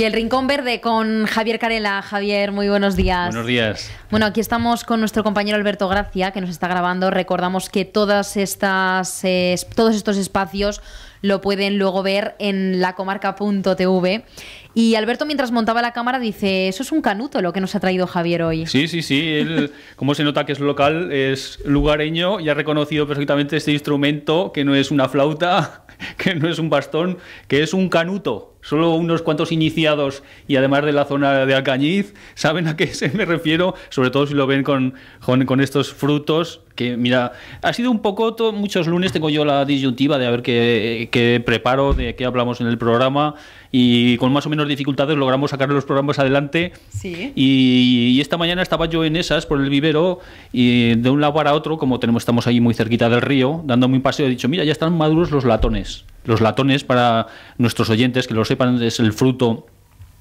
Y el Rincón Verde con Javier Carela. Javier, muy buenos días. Buenos días. Bueno, aquí estamos con nuestro compañero Alberto Gracia, que nos está grabando. Recordamos que todas estas, todos estos espacios lo pueden luego ver en lacomarca.tv. Y Alberto, mientras montaba la cámara, dice, eso es un canuto lo que nos ha traído Javier hoy. Sí, sí, sí. Él, como se nota que es local, es lugareño y ha reconocido perfectamente este instrumento, que no es una flauta, que no es un bastón, que es un canuto. Solo unos cuantos iniciados y además de la zona de Alcañiz saben a qué se me refiero, sobre todo si lo ven con, con, estos frutos que mira, ha sido un poco, muchos lunes tengo yo la disyuntiva de a ver qué, qué preparo, de qué hablamos en el programa y con más o menos dificultades logramos sacar los programas adelante. Y, esta mañana estaba yo en esas por el vivero y de un lado para otro, como tenemos estamos ahí muy cerquita del río, dándome un paseo, he dicho, mira, ya están maduros los latones. Los latones, para nuestros oyentes que lo sepan, es el fruto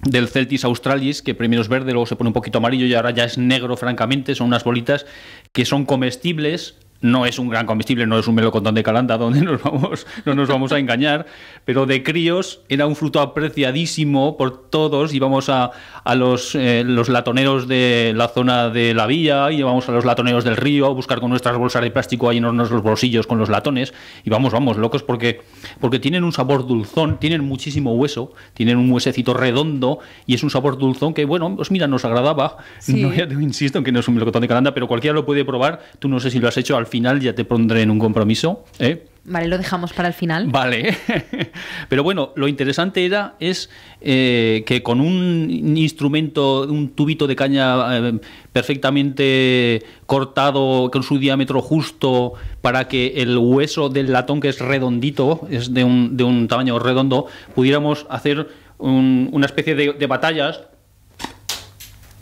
del Celtis australis, que primero es verde, luego se pone un poquito amarillo y ahora ya es negro, francamente, son unas bolitas que son comestibles, no es un gran comestible, no es un melocotón de Calanda, donde nos vamos, no nos vamos a engañar, pero de críos era un fruto apreciadísimo por todos. Íbamos a, a los, eh, los latoneros de la zona de la villa, íbamos a los latoneros del río a buscar con nuestras bolsas de plástico, a llenarnos los bolsillos con los latones, y vamos, vamos, locos, porque, porque tienen un sabor dulzón, tienen muchísimo hueso, tienen un huesecito redondo, y es un sabor dulzón que, bueno, pues mira, nos agradaba. insisto en que no es un melocotón de Calanda, pero cualquiera lo puede probar. Tú no sé si lo has hecho al final ya te pondré en un compromiso. ¿eh? Vale, lo dejamos para el final. Vale. Pero bueno, lo interesante era es eh, que con un instrumento, un tubito de caña eh, perfectamente cortado, con su diámetro justo, para que el hueso del latón, que es redondito, es de un, de un tamaño redondo, pudiéramos hacer una especie de, de batallas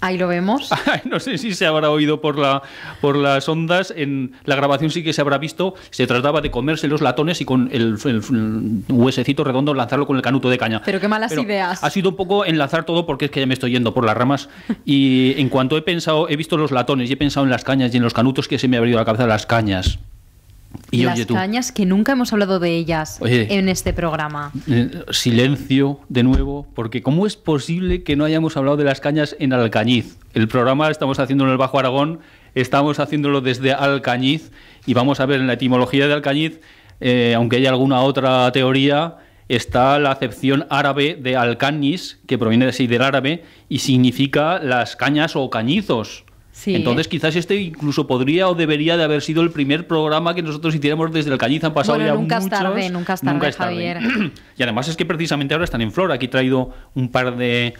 Ahí lo vemos. no sé si se habrá oído por, la, por las ondas. En la grabación sí que se habrá visto. Se trataba de comerse los latones y con el, huesecito redondo lanzarlo con el canuto de caña. Pero qué malas ideas. Ha sido un poco enlazar todo porque es que ya me estoy yendo por las ramas. Y en cuanto he pensado, he visto los latones y he pensado en las cañas y en los canutos que se me ha venido a la cabeza las cañas. Y las cañas, que nunca hemos hablado de ellas en este programa. Eh, silencio de nuevo, porque ¿cómo es posible que no hayamos hablado de las cañas en Alcañiz? El programa estamos haciendo en el Bajo Aragón, estamos haciéndolo desde Alcañiz y vamos a ver en la etimología de Alcañiz, eh, aunque haya alguna otra teoría, está la acepción árabe de Alcañiz, que proviene de sí, del árabe y significa las cañas o cañizos. Entonces quizás este incluso podría o debería de haber sido el primer programa que nosotros hiciéramos desde el Cañiz. Han pasado ya nunca muchos. nunca es tarde, nunca Javier. Y además es que precisamente ahora están en flor. Aquí he traído un par de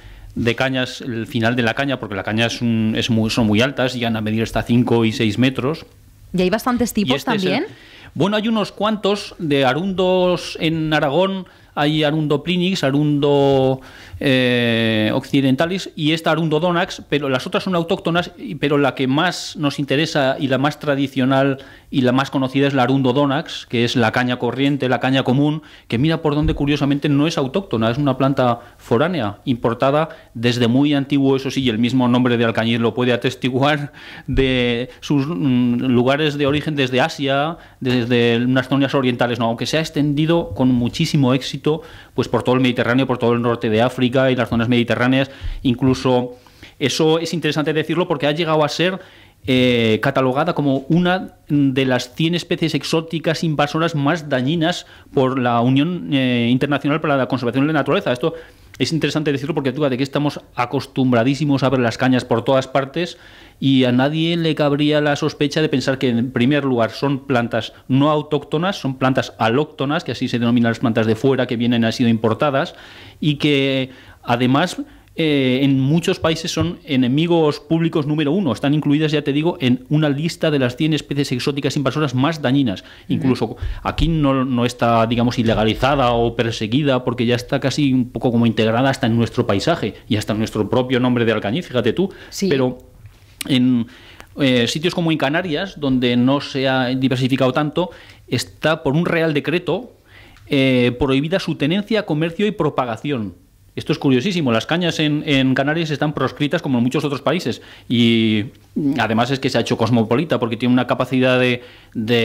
cañas, el final de la caña, porque la caña es, muy, son muy altas, y llegan a medir hasta 5 y 6 metros. ¿Y hay bastantes tipos este también? bueno, hay unos cuantos de arundos en Aragón hay Arundo plinix, Arundo eh, occidentalis y esta Arundo donax, pero las otras son autóctonas, pero la que más nos interesa y la más tradicional y la más conocida es la Arundo donax, que es la caña corriente, la caña común, que mira por donde curiosamente no es autóctona, es una planta foránea, importada desde muy antiguo, eso sí, y el mismo nombre de Alcañiz lo puede atestiguar, de sus mm, lugares de origen desde Asia, desde unas zonas orientales, no, aunque se ha extendido con muchísimo éxito pues por todo el Mediterráneo, por todo el norte de África y las zonas mediterráneas, incluso eso es interesante decirlo porque ha llegado a ser eh, catalogada como una de las 100 especies exóticas invasoras más dañinas por la Unión eh, Internacional para la Conservación de la Naturaleza. Esto es interesante decirlo porque tú, de que estamos acostumbradísimos a ver las cañas por todas partes y a nadie le cabría la sospecha de pensar que, en primer lugar, son plantas no autóctonas, son plantas alóctonas, que así se denominan las plantas de fuera que vienen, a sido importadas, y que además eh, en muchos países son enemigos públicos número uno. Están incluidas, ya te digo, en una lista de las 100 especies exóticas invasoras más dañinas. Incluso aquí no, está, digamos, ilegalizada o perseguida porque ya está casi un poco como integrada hasta en nuestro paisaje y hasta en nuestro propio nombre de Alcañiz, fíjate tú. Sí. Pero en eh, sitios como en Canarias, donde no se ha diversificado tanto, está por un real decreto eh, prohibida su tenencia, comercio y propagación. Esto es curiosísimo. Las cañas en, Canarias están proscritas como en muchos otros países. Y además es que se ha hecho cosmopolita porque tiene una capacidad de,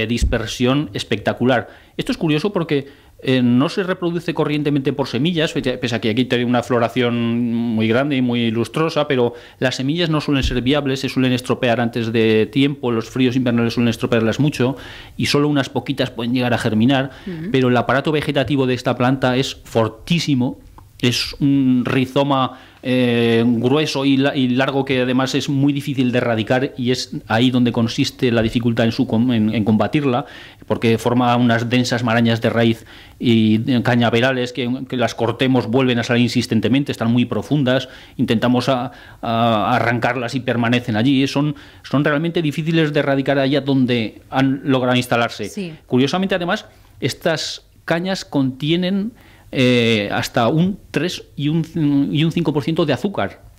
dispersión espectacular. Esto es curioso porque eh, no se reproduce corrientemente por semillas, pese a que aquí tiene una floración muy grande y muy lustrosa, pero las semillas no suelen ser viables, se suelen estropear antes de tiempo, los fríos invernales suelen estropearlas mucho y solo unas poquitas pueden llegar a germinar. Pero el aparato vegetativo de esta planta es fortísimo es un rizoma eh, grueso y, largo que además es muy difícil de erradicar y es ahí donde consiste la dificultad en, su, en, combatirla, porque forma unas densas marañas de raíz y cañaverales que, las cortemos vuelven a salir insistentemente, están muy profundas, intentamos a, arrancarlas y permanecen allí. Son, son realmente difíciles de erradicar allá donde han logrado instalarse. Curiosamente además, estas cañas contienen eh, hasta un 3 y un, y un 5% de azúcar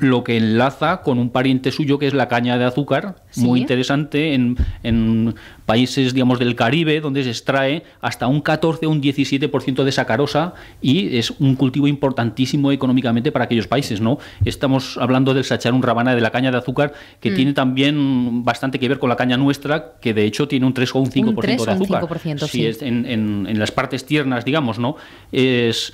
lo que enlaza con un pariente suyo que es la caña de azúcar, muy interesante en, países digamos del Caribe donde se extrae hasta un 14 o un 17% de sacarosa y es un cultivo importantísimo económicamente para aquellos países, ¿no? Estamos hablando del un rabana de la caña de azúcar que mm. tiene también bastante que ver con la caña nuestra que de hecho tiene un 3 o un 5% de azúcar. sí, Es en, en, las partes tiernas, digamos, ¿no? Es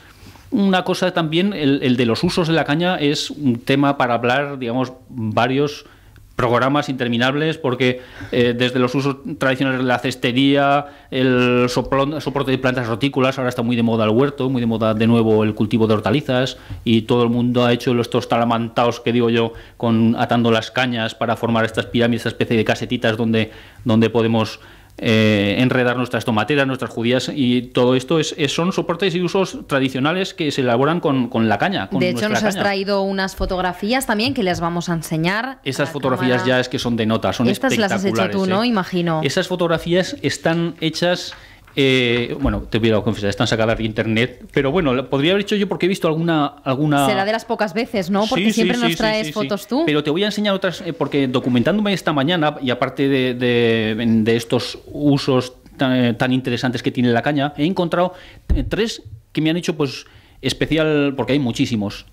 una cosa también, el, de los usos de la caña es un tema para hablar, digamos, varios programas interminables porque eh, desde los usos tradicionales de la cestería, el soporte de plantas rotículas, ahora está muy de moda el huerto, muy de moda de nuevo el cultivo de hortalizas y todo el mundo ha hecho estos talamantaos que digo yo con atando las cañas para formar estas pirámides, esta especie de casetitas donde, donde podemos eh, enredar nuestras tomateras, nuestras judías y todo esto es, son soportes y usos tradicionales que se elaboran con, la caña. de hecho, nos has traído unas fotografías también que les vamos a enseñar. Esas fotografías ya es que son de nota, son espectaculares. Estas las has hecho tú, ¿no? ¿eh? Imagino. Esas fotografías están hechas eh, bueno, te hubiera confesar, están sacadas de internet. Pero bueno, podría haber hecho yo porque he visto alguna. alguna... Será de las pocas veces, ¿no? Porque siempre nos traes fotos tú. Pero te voy a enseñar otras, eh, porque documentándome esta mañana, y aparte de, de, estos usos tan, eh, tan, interesantes que tiene la caña, he encontrado tres que me han hecho, pues, especial, porque hay muchísimos.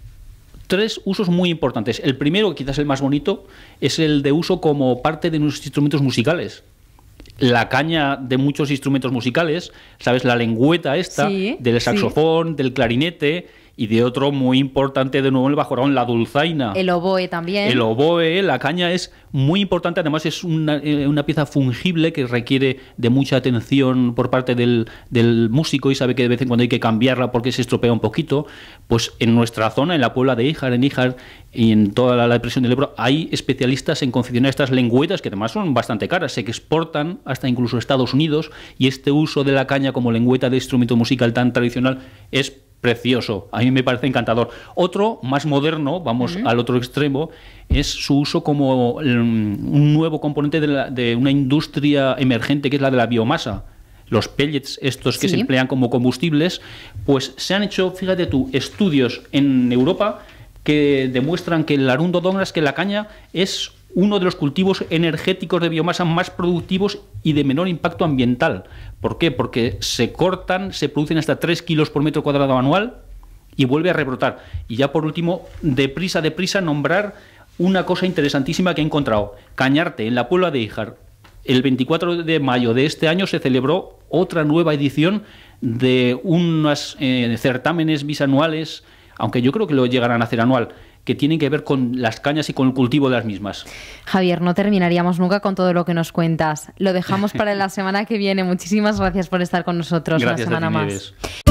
Tres usos muy importantes. El primero, quizás el más bonito, es el de uso como parte de nuestros instrumentos musicales la caña de muchos instrumentos musicales, ¿sabes? La lengüeta esta, del saxofón, del clarinete y de otro muy importante de nuevo el bajorón, la dulzaina. El oboe también. El oboe, la caña es muy importante, además es una, eh, pieza fungible que requiere de mucha atención por parte del, músico y sabe que de vez en cuando hay que cambiarla porque se estropea un poquito. Pues en nuestra zona, en la Puebla de Ijar, en Ijar, y en toda la, depresión del Ebro, hay especialistas en confeccionar estas lengüetas que además son bastante caras, se exportan hasta incluso Estados Unidos y este uso de la caña como lengüeta de instrumento musical tan tradicional es precioso, a mí me parece encantador. Otro, más moderno, vamos al otro extremo, es su uso como mm, un nuevo componente de, una industria emergente que es la de la biomasa. Los pellets, estos que se emplean como combustibles, pues se han hecho, fíjate tú, estudios en Europa que demuestran que el arundo que que la caña, es uno de los cultivos energéticos de biomasa más productivos y de menor impacto ambiental. ¿Por qué? Porque se cortan, se producen hasta 3 kilos por metro cuadrado anual y vuelve a rebrotar. Y ya por último, deprisa, deprisa, nombrar una cosa interesantísima que he encontrado. Cañarte, en la Puebla de Ijar. El 24 de mayo de este año se celebró otra nueva edición de unos eh, certámenes bisanuales, aunque yo creo que lo llegarán a hacer anual, que tienen que ver con las cañas y con el cultivo de las mismas. Javier, no terminaríamos nunca con todo lo que nos cuentas. Lo dejamos para la semana que viene. Muchísimas gracias por estar con nosotros gracias, una semana más.